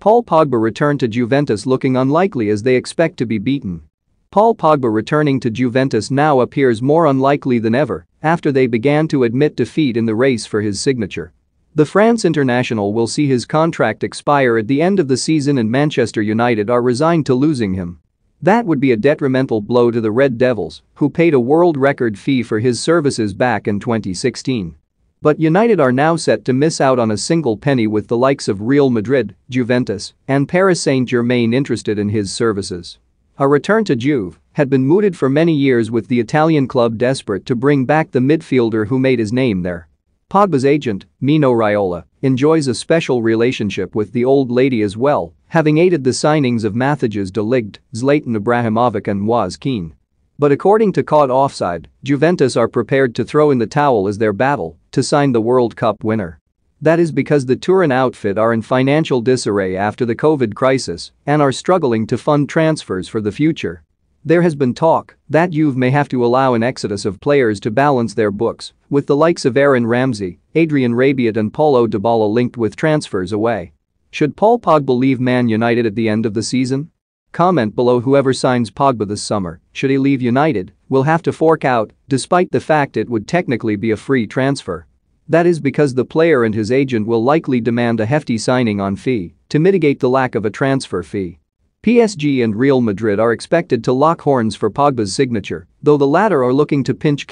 Paul Pogba returned to Juventus looking unlikely as they expect to be beaten. Paul Pogba returning to Juventus now appears more unlikely than ever after they began to admit defeat in the race for his signature. The France international will see his contract expire at the end of the season and Manchester United are resigned to losing him. That would be a detrimental blow to the Red Devils, who paid a world record fee for his services back in 2016. But United are now set to miss out on a single penny with the likes of Real Madrid, Juventus, and Paris Saint-Germain interested in his services. A return to Juve had been mooted for many years with the Italian club desperate to bring back the midfielder who made his name there. Pogba's agent, Mino Raiola, enjoys a special relationship with the old lady as well, having aided the signings of Mathages de Ligt, Zlatan Ibrahimovic and Waz Keane. But according to Caught Offside, Juventus are prepared to throw in the towel as their battle to sign the World Cup winner. That is because the Turin outfit are in financial disarray after the COVID crisis and are struggling to fund transfers for the future. There has been talk that Juve may have to allow an exodus of players to balance their books, with the likes of Aaron Ramsey, Adrian Rabiot and Paulo Dybala linked with transfers away. Should Paul Pogba leave Man United at the end of the season? Comment below whoever signs Pogba this summer, should he leave United, will have to fork out, despite the fact it would technically be a free transfer. That is because the player and his agent will likely demand a hefty signing on fee to mitigate the lack of a transfer fee. PSG and Real Madrid are expected to lock horns for Pogba's signature, though the latter are looking to pinch